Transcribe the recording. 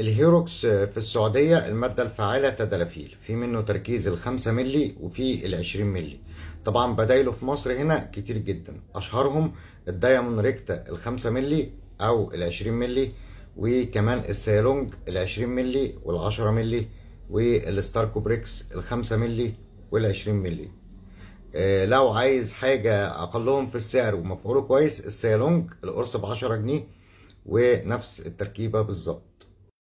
الهيروكس آه، في السعودية المادة الفعالة تدلافيل في منه تركيز الخمسة ملي وفي العشرين ملي طبعا بدايله في مصر هنا كتير جدا أشهرهم الدايمون ريكتا الخمسة ملي أو العشرين ملي وكمان السيلونج العشرين ملي والعشرة ملي والستاركو بريكس الخمسة ملي والعشرين ملي إيه لو عايز حاجة أقلهم في السعر ومفعوله كويس السيلونج القرص بعشرة جنيه ونفس التركيبة بالظبط